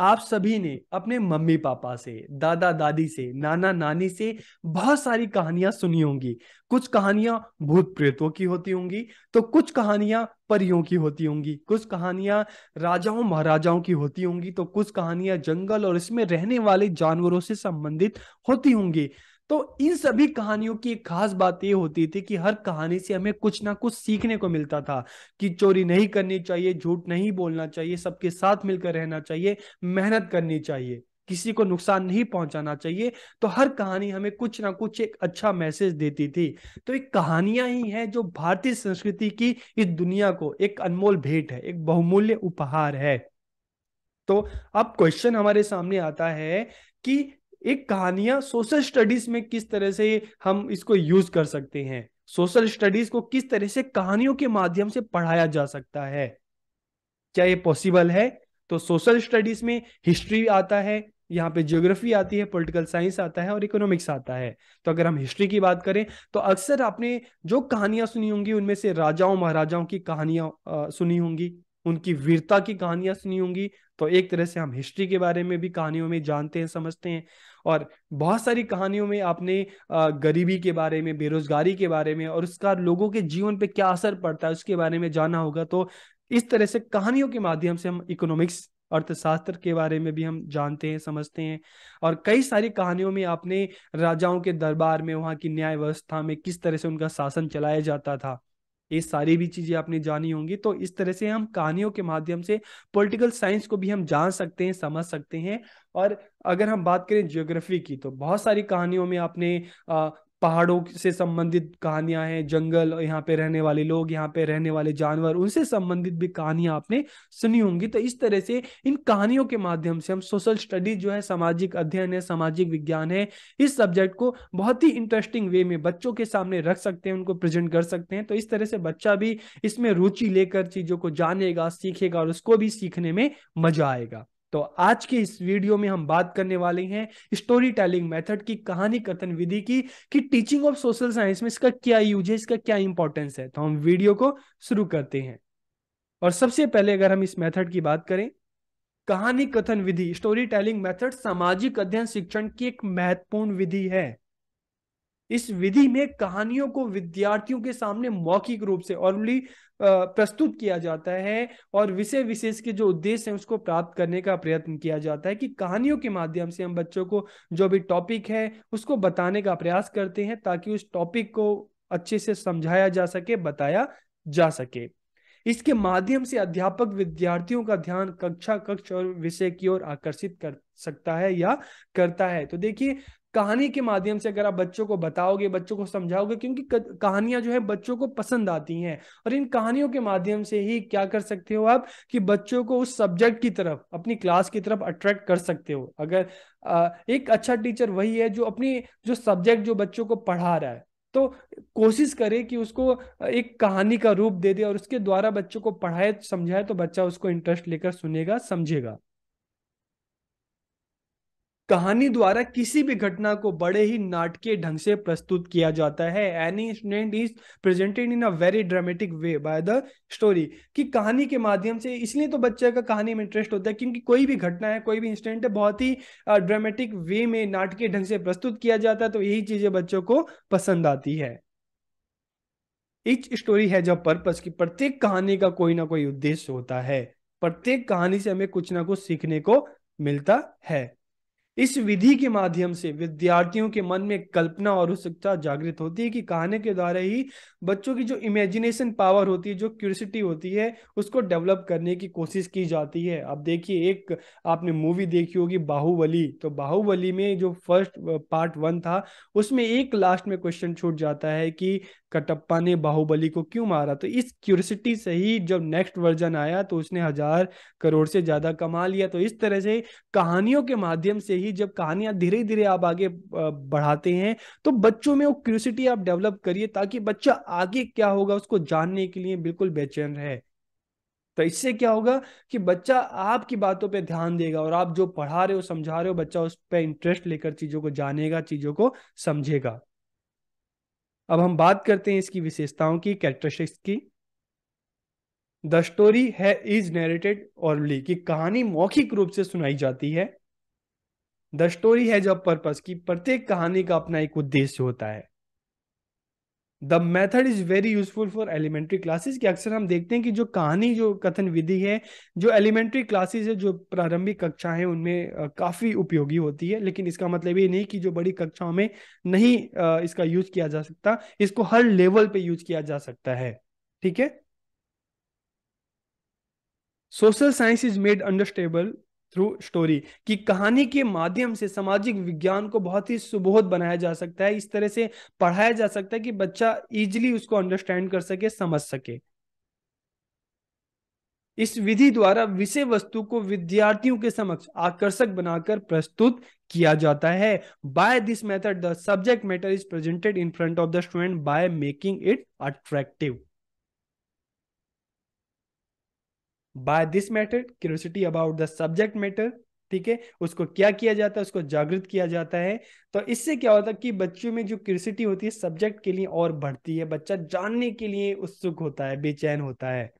आप सभी ने अपने मम्मी पापा से दादा दादी से नाना नानी से बहुत सारी कहानियां सुनी होंगी कुछ कहानियां भूत प्रेतों की होती होंगी तो कुछ कहानियां परियों की होती होंगी कुछ कहानियां राजाओं महाराजाओं की होती होंगी तो कुछ कहानियां जंगल और इसमें रहने वाले जानवरों से संबंधित होती होंगी तो इन सभी कहानियों की एक खास बात ये होती थी कि हर कहानी से हमें कुछ ना कुछ सीखने को मिलता था कि चोरी नहीं करनी चाहिए झूठ नहीं बोलना चाहिए सबके साथ मिलकर रहना चाहिए मेहनत करनी चाहिए किसी को नुकसान नहीं पहुंचाना चाहिए तो हर कहानी हमें कुछ ना कुछ एक अच्छा मैसेज देती थी तो एक कहानियां ही हैं जो भारतीय संस्कृति की इस दुनिया को एक अनमोल भेंट है एक बहुमूल्य उपहार है तो अब क्वेश्चन हमारे सामने आता है कि एक कहानियां सोशल स्टडीज में किस तरह से हम इसको यूज कर सकते हैं सोशल स्टडीज को किस तरह से कहानियों के माध्यम से पढ़ाया जा सकता है क्या ये पॉसिबल है तो सोशल स्टडीज में हिस्ट्री आता है यहाँ पे ज्योग्राफी आती है पॉलिटिकल साइंस आता है और इकोनॉमिक्स आता है तो अगर हम हिस्ट्री की बात करें तो अक्सर आपने जो कहानियां सुनी होंगी उनमें से राजाओं महाराजाओं की कहानियां सुनी होंगी उनकी वीरता की कहानियां सुनी होंगी तो एक तरह से हम हिस्ट्री के बारे में भी कहानियों में जानते हैं समझते हैं और बहुत सारी कहानियों में आपने गरीबी के बारे में बेरोजगारी के बारे में और उसका लोगों के जीवन पे क्या असर पड़ता है उसके बारे में जाना होगा तो इस तरह से कहानियों के माध्यम से हम इकोनॉमिक्स अर्थशास्त्र के बारे में भी हम जानते हैं समझते हैं और कई सारी कहानियों में आपने राजाओं के दरबार में वहाँ की न्याय व्यवस्था में किस तरह से उनका शासन चलाया जाता था ये सारी भी चीजें आपने जानी होंगी तो इस तरह से हम कहानियों के माध्यम से पॉलिटिकल साइंस को भी हम जान सकते हैं समझ सकते हैं और अगर हम बात करें ज्योग्राफी की तो बहुत सारी कहानियों में आपने पहाड़ों से संबंधित कहानियां हैं जंगल और यहाँ पे रहने वाले लोग यहाँ पे रहने वाले जानवर उनसे संबंधित भी कहानियां आपने सुनी होंगी तो इस तरह से इन कहानियों के माध्यम से हम सोशल स्टडीज जो है सामाजिक अध्ययन है सामाजिक विज्ञान है इस सब्जेक्ट को बहुत ही इंटरेस्टिंग वे में बच्चों के सामने रख सकते हैं उनको प्रेजेंट कर सकते हैं तो इस तरह से बच्चा भी इसमें रुचि लेकर चीजों को जानेगा सीखेगा और उसको भी सीखने में मजा आएगा तो आज के इस वीडियो में हम बात करने वाले हैं स्टोरी टेलिंग मेथड की कहानी कथन विधि की कि टीचिंग ऑफ सोशल साइंस में इसका क्या यूज है इसका क्या इंपॉर्टेंस है तो हम वीडियो को शुरू करते हैं और सबसे पहले अगर हम इस मेथड की बात करें कहानी कथन विधि स्टोरी टेलिंग मेथड सामाजिक अध्ययन शिक्षण की एक महत्वपूर्ण विधि है इस विधि में कहानियों को विद्यार्थियों के सामने मौखिक रूप से ऑरली प्रस्तुत किया जाता है और विषय विशेष के जो उद्देश्य है उसको प्राप्त करने का प्रयत्न किया जाता है कि कहानियों के माध्यम से हम बच्चों को जो भी टॉपिक है उसको बताने का प्रयास करते हैं ताकि उस टॉपिक को अच्छे से समझाया जा सके बताया जा सके इसके माध्यम से अध्यापक विद्यार्थियों का ध्यान कक्षा कक्ष और विषय की ओर आकर्षित कर सकता है या करता है तो देखिए कहानी के माध्यम से अगर आप बच्चों को बताओगे बच्चों को समझाओगे क्योंकि कहानियां जो है बच्चों को पसंद आती हैं और इन कहानियों के माध्यम से ही क्या कर सकते हो आप कि बच्चों को उस सब्जेक्ट की तरफ अपनी क्लास की तरफ अट्रैक्ट कर सकते हो अगर एक अच्छा टीचर वही है जो अपनी जो सब्जेक्ट जो बच्चों को पढ़ा रहा है तो कोशिश करे कि उसको एक कहानी का रूप दे दे और उसके द्वारा बच्चों को पढ़ाए समझाए तो बच्चा उसको इंटरेस्ट लेकर सुनेगा समझेगा कहानी द्वारा किसी भी घटना को बड़े ही नाटकीय ढंग से प्रस्तुत किया जाता है any student is presented in a very dramatic way by the story कि कहानी के माध्यम से इसलिए तो बच्चे का कहानी में इंटरेस्ट होता है क्योंकि कोई भी घटना है कोई भी इंसिडेंट है बहुत ही ड्रामेटिक वे में नाटकीय ढंग से प्रस्तुत किया जाता है तो यही चीजें बच्चों को पसंद आती है इच स्टोरी है जब पर्पज की प्रत्येक कहानी का कोई ना कोई उद्देश्य होता है प्रत्येक कहानी से हमें कुछ ना कुछ सीखने को मिलता है इस विधि के माध्यम से विद्यार्थियों के मन में कल्पना और उत्सुकता जागृत होती है कि कहानी के द्वारा ही बच्चों की जो इमेजिनेशन पावर होती है जो क्यूरसिटी होती है उसको डेवलप करने की कोशिश की जाती है अब देखिए एक आपने मूवी देखी होगी बाहुबली तो बाहुबली में जो फर्स्ट पार्ट वन था उसमें एक लास्ट में क्वेश्चन छूट जाता है कि कटप्पा ने बाहुबली को क्यों मारा तो इस क्यूरसिटी से ही जब नेक्स्ट वर्जन आया तो उसने हजार करोड़ से ज्यादा कमा लिया तो इस तरह से कहानियों के माध्यम से ही जाएगी जब कहानियां धीरे धीरे आप आगे बढ़ाते हैं तो बच्चों में वो क्यूरियोसिटी आप डेवलप करिए ताकि बच्चा आगे क्या होगा उसको जानने के लिए बिल्कुल बेचैन रहे तो इससे क्या होगा कि बच्चा आपकी बातों पे ध्यान देगा और आप जो पढ़ा रहे हो समझा रहे हो बच्चा उस पर इंटरेस्ट लेकर चीजों को जानेगा चीजों को समझेगा अब हम बात करते हैं इसकी विशेषताओं की कैरेक्टरिस्टिक्स की द स्टोरी है इज नरेटेड और कि कहानी मौखिक रूप से सुनाई जाती है the story has a purpose की प्रत्येक कहानी का अपना एक उद्देश्य होता है the method is very useful for elementary classes कि अक्सर हम देखते हैं कि जो कहानी जो कथन विधि है जो एलिमेंट्री क्लासेस है जो प्रारंभिक कक्षा है उनमें काफी उपयोगी होती है लेकिन इसका मतलब ये नहीं कि जो बड़ी कक्षाओं में नहीं इसका यूज किया जा सकता इसको हर लेवल पे यूज किया जा सकता है ठीक है social science is made understandable through story कि कहानी के माध्यम से सामाजिक विज्ञान को बहुत ही सुबोध बनाया जा सकता है इस तरह से पढ़ाया जा सकता है कि बच्चा इजिली उसको अंडरस्टैंड कर सके समझ सके इस विधि द्वारा विषय वस्तु को विद्यार्थियों के समक्ष आकर्षक बनाकर प्रस्तुत किया जाता है by this method the subject matter is presented in front of the student by making it attractive by this matter curiosity about the subject matter ठीक है उसको क्या किया जाता है उसको जागृत किया जाता है तो इससे क्या होता है कि बच्चों में जो क्यूरियोसिटी होती है सब्जेक्ट के लिए और बढ़ती है बच्चा जानने के लिए उत्सुक होता है बेचैन होता है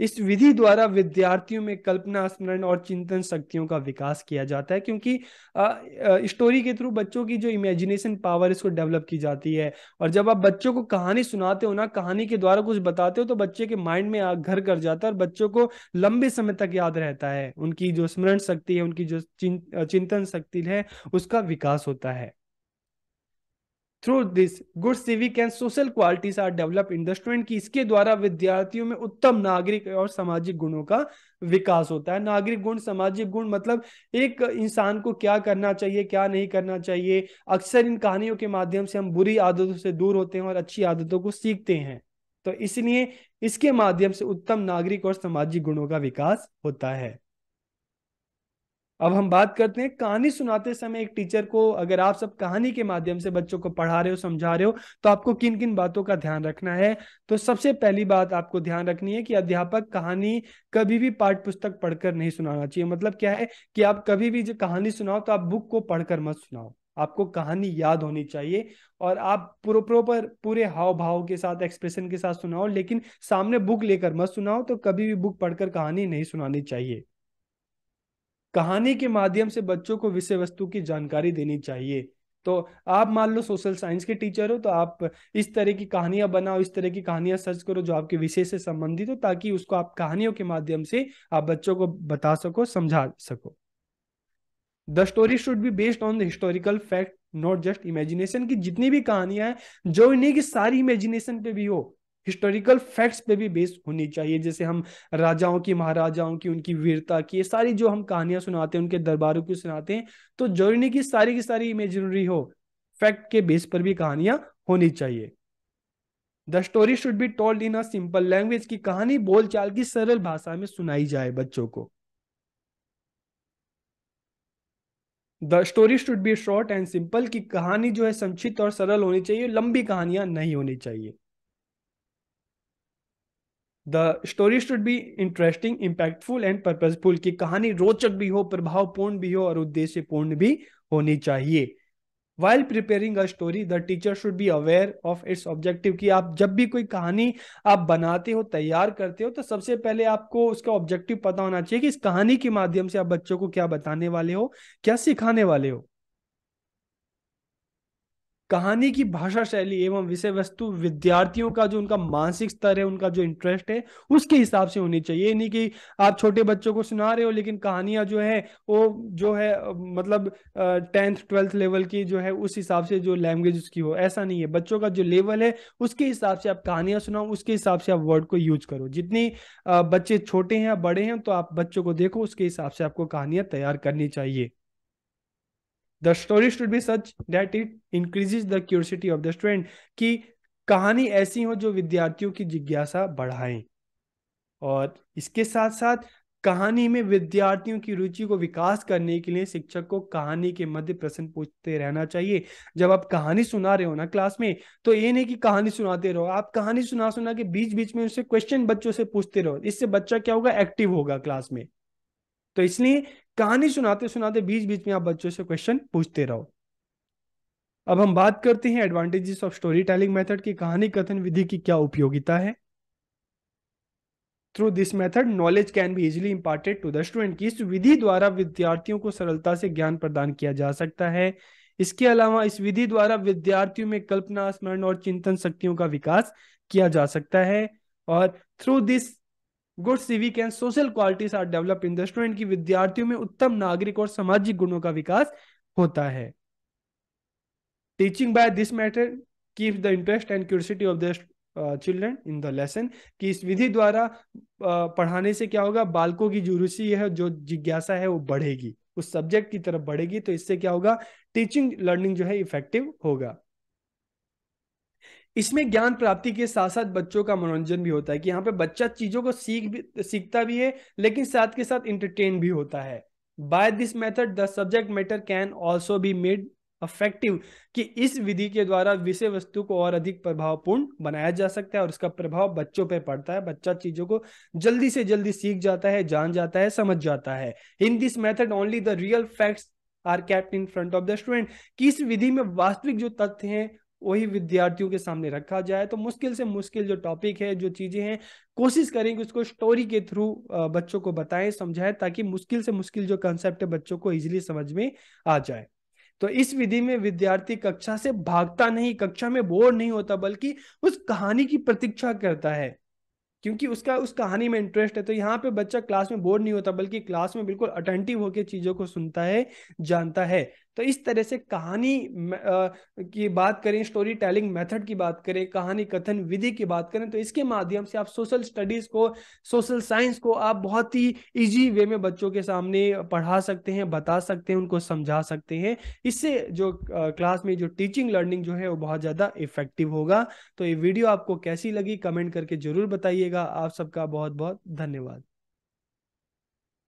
इस विधि द्वारा विद्यार्थियों में कल्पना स्मरण और चिंतन शक्तियों का विकास किया जाता है क्योंकि स्टोरी के थ्रू बच्चों की जो इमेजिनेशन पावर इसको डेवलप की जाती है और जब आप बच्चों को कहानी सुनाते हो ना कहानी के द्वारा कुछ बताते हो तो बच्चे के माइंड में घर कर जाता है और बच्चों को लंबे समय तक याद रहता है उनकी जो स्मरण शक्ति है उनकी जो चिंतन शक्ति है उसका विकास होता है through this good civic and social qualities are develop in the student की इसके द्वारा विद्यार्थियों में उत्तम नागरिक और सामाजिक गुणों का विकास होता है नागरिक गुण सामाजिक गुण मतलब एक इंसान को क्या करना चाहिए क्या नहीं करना चाहिए अक्सर इन कहानियों के माध्यम से हम बुरी आदतों से दूर होते हैं और अच्छी आदतों को सीखते हैं तो इसलिए इसके माध्यम से उत्तम नागरिक और सामाजिक गुणों का विकास होता है अब हम बात करते हैं कहानी सुनाते समय एक टीचर को अगर आप सब कहानी के माध्यम से बच्चों को पढ़ा रहे हो समझा रहे हो तो आपको किन किन बातों का ध्यान रखना है तो सबसे पहली बात आपको ध्यान रखनी है कि अध्यापक कहानी कभी भी पाठ पुस्तक पढ़कर नहीं सुनाना चाहिए मतलब क्या है कि आप कभी भी जो कहानी सुनाओ तो आप बुक को पढ़कर मत सुनाओ आपको कहानी याद होनी चाहिए और आप प्रोपर पूरे हाव भाव के साथ एक्सप्रेशन के साथ सुनाओ लेकिन सामने बुक लेकर मत सुनाओ तो कभी भी बुक पढ़कर कहानी नहीं सुनानी चाहिए कहानी के माध्यम से बच्चों को विषय वस्तु की जानकारी देनी चाहिए तो आप मान लो सोशल साइंस के टीचर हो तो आप इस तरह की कहानियां बनाओ इस तरह की कहानियां सर्च करो जो आपके विषय से संबंधित हो ताकि उसको आप कहानियों के माध्यम से आप बच्चों को बता सको समझा सको the story should be based on the historical fact not just imagination की जितनी भी कहानियां हैं जो इन्हीं की सारी इमेजिनेशन पे भी हो हिस्टोरिकल फैक्ट्स पे भी बेस्ड होनी चाहिए जैसे हम राजाओं की महाराजाओं की उनकी वीरता की ये सारी जो हम कहानियां सुनाते हैं उनके दरबारों की सुनाते हैं तो जरूरी नहीं कि सारी की सारी इमेजिनरी हो फैक्ट के बेस पर भी कहानियां होनी चाहिए the story should be told in a simple language की कहानी बोलचाल की सरल भाषा में सुनाई जाए बच्चों को the story should be short and simple की कहानी जो है संक्षिप्त और सरल होनी चाहिए लंबी कहानियां नहीं होनी चाहिए the story should be interesting impactful and purposeful की कहानी रोचक भी हो प्रभावपूर्ण भी हो और उद्देश्यपूर्ण भी होनी चाहिए while preparing a story the teacher should be aware of its objective कि आप जब भी कोई कहानी आप बनाते हो तैयार करते हो तो सबसे पहले आपको उसका ऑब्जेक्टिव पता होना चाहिए कि इस कहानी के माध्यम से आप बच्चों को क्या बताने वाले हो क्या सिखाने वाले हो कहानी की भाषा शैली एवं विषय वस्तु विद्यार्थियों का जो उनका मानसिक स्तर है उनका जो इंटरेस्ट है उसके हिसाब से होनी चाहिए नहीं कि आप छोटे बच्चों को सुना रहे हो लेकिन कहानियां जो है वो जो है मतलब टेंथ ट्वेल्थ लेवल की जो है उस हिसाब से जो लैंग्वेज उसकी हो ऐसा नहीं है बच्चों का जो लेवल है उसके हिसाब से आप कहानियां सुनाओ उसके हिसाब से आप वर्ड को यूज करो जितनी बच्चे छोटे हैं बड़े हैं तो आप बच्चों को देखो उसके हिसाब से आपको कहानियां तैयार करनी चाहिए the story should be such that it increases the curiosity of the student कि कहानी ऐसी हो जो विद्यार्थियों की जिज्ञासा बढ़ाए और इसके साथ साथ कहानी में विद्यार्थियों की रुचि को विकास करने के लिए शिक्षक को कहानी के मध्य प्रश्न पूछते रहना चाहिए जब आप कहानी सुना रहे हो ना क्लास में तो ये नहीं कि कहानी सुनाते रहो आप कहानी सुना सुना के बीच बीच में उससे क्वेश्चन बच्चों से पूछते रहो इससे बच्चा क्या होगा एक्टिव होगा क्लास में तो इसलिए कहानी सुनाते सुनाते बीच बीच में आप बच्चों से क्वेश्चन पूछते रहो अब हम बात करते हैं advantages of story telling method की कहानी कथन विधि की क्या उपयोगिता है through this method knowledge can be easily imported to the student की इस विधि द्वारा विद्यार्थियों को सरलता से ज्ञान प्रदान किया जा सकता है इसके अलावा इस विधि द्वारा विद्यार्थियों में कल्पना स्मरण और चिंतन शक्तियों का विकास किया जा सकता है और through this good civic and social qualities are develop in the student की विद्यार्थियों में उत्तम नागरिक और सामाजिक गुणों का विकास होता है teaching by this matter keep the interest and curiosity of the children in the lesson कि इस विधि द्वारा uh, पढ़ाने से क्या होगा बालकों की जो रुचि है जो जिज्ञासा है वो बढ़ेगी उस सब्जेक्ट की तरफ बढ़ेगी तो इससे क्या होगा टीचिंग लर्निंग जो है इफेक्टिव होगा इसमें ज्ञान प्राप्ति के साथ साथ बच्चों का मनोरंजन भी होता है कि यहाँ पे बच्चा चीजों को सीख भी सीखता भी है लेकिन साथ के साथ इंटरटेन भी होता है by this method the subject matter can also be made affective कि इस विधि के द्वारा विषय वस्तु को और अधिक प्रभावपूर्ण बनाया जा सकता है और उसका प्रभाव बच्चों पर पड़ता है बच्चा चीजों को जल्दी से जल्दी सीख जाता है जान जाता है समझ जाता है in this method only the real facts are kept in front of the student कि इस विधि में वास्तविक जो तथ्य हैं वही विद्यार्थियों के सामने रखा जाए तो मुश्किल से मुश्किल जो टॉपिक है जो चीजें हैं कोशिश करें कि उसको स्टोरी के थ्रू बच्चों को बताएं समझाएं ताकि मुश्किल से मुश्किल जो कंसेप्ट है बच्चों को इजीली समझ में आ जाए तो इस विधि में विद्यार्थी कक्षा से भागता नहीं कक्षा में बोर नहीं होता बल्कि उस कहानी की प्रतीक्षा करता है क्योंकि उसका उस कहानी में इंटरेस्ट है तो यहाँ पे बच्चा क्लास में बोर नहीं होता बल्कि क्लास में बिल्कुल अटेंटिव होकर चीजों को सुनता है जानता है तो इस तरह से कहानी की बात करें स्टोरी टेलिंग मेथड की बात करें कहानी कथन विधि की बात करें तो इसके माध्यम से आप सोशल स्टडीज को सोशल साइंस को आप बहुत ही ईजी वे में बच्चों के सामने पढ़ा सकते हैं बता सकते हैं उनको समझा सकते हैं इससे जो क्लास में जो टीचिंग लर्निंग जो है वो बहुत ज़्यादा इफेक्टिव होगा तो ये वीडियो आपको कैसी लगी कमेंट करके जरूर बताइएगा आप सबका बहुत बहुत धन्यवाद